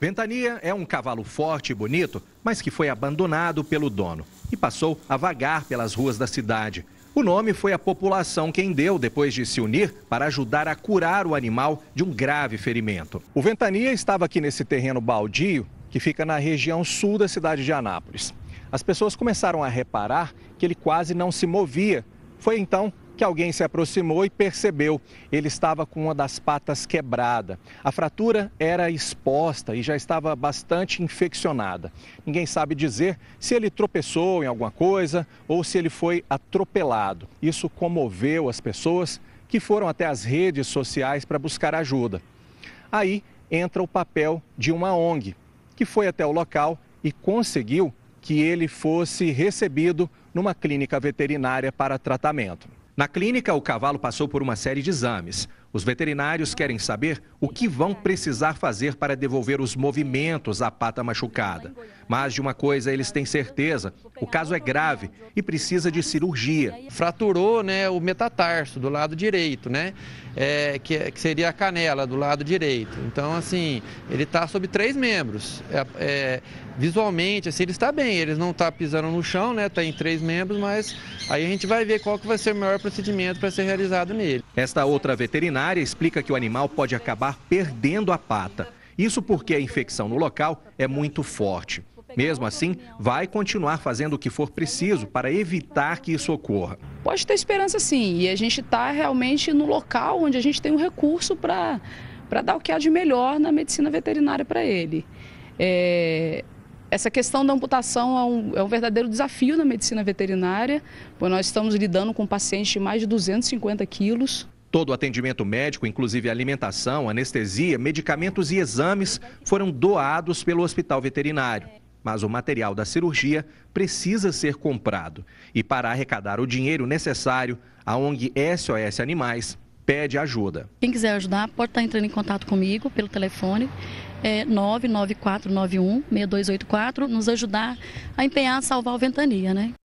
Ventania é um cavalo forte e bonito, mas que foi abandonado pelo dono e passou a vagar pelas ruas da cidade. O nome foi a população quem deu depois de se unir para ajudar a curar o animal de um grave ferimento. O Ventania estava aqui nesse terreno baldio que fica na região sul da cidade de Anápolis. As pessoas começaram a reparar que ele quase não se movia. Foi então que alguém se aproximou e percebeu. Ele estava com uma das patas quebrada. A fratura era exposta e já estava bastante infeccionada. Ninguém sabe dizer se ele tropeçou em alguma coisa ou se ele foi atropelado. Isso comoveu as pessoas que foram até as redes sociais para buscar ajuda. Aí entra o papel de uma ONG, que foi até o local e conseguiu que ele fosse recebido numa clínica veterinária para tratamento. Na clínica, o cavalo passou por uma série de exames. Os veterinários querem saber o que vão precisar fazer para devolver os movimentos à pata machucada. Mas de uma coisa eles têm certeza: o caso é grave e precisa de cirurgia. Fraturou né, o metatarso do lado direito, né? É, que, que, seria a canela do lado direito. Então, assim, ele está sob três membros. É, é, visualmente, assim, ele está bem. Ele não está pisando no chão, né? Está em três membros, mas aí a gente vai ver qual que vai ser o melhor procedimento para ser realizado nele. Esta outra veterinária veterinária explica que o animal pode acabar perdendo a pata. Isso porque a infecção no local é muito forte. Mesmo assim, vai continuar fazendo o que for preciso para evitar que isso ocorra. Pode ter esperança sim, e a gente está realmente no local onde a gente tem um recurso para dar o que há de melhor na medicina veterinária para ele. É, essa questão da amputação é um, é um, verdadeiro desafio na medicina veterinária, pois nós estamos lidando com pacientes de mais de 250 quilos. Todo o atendimento médico, inclusive alimentação, anestesia, medicamentos e exames, foram doados pelo hospital veterinário. Mas o material da cirurgia precisa ser comprado. E para arrecadar o dinheiro necessário, a ONG SOS Animais pede ajuda. Quem quiser ajudar pode estar entrando em contato comigo pelo telefone é, 99491 6284, nos ajudar a empenhar a salvar o Ventania, né?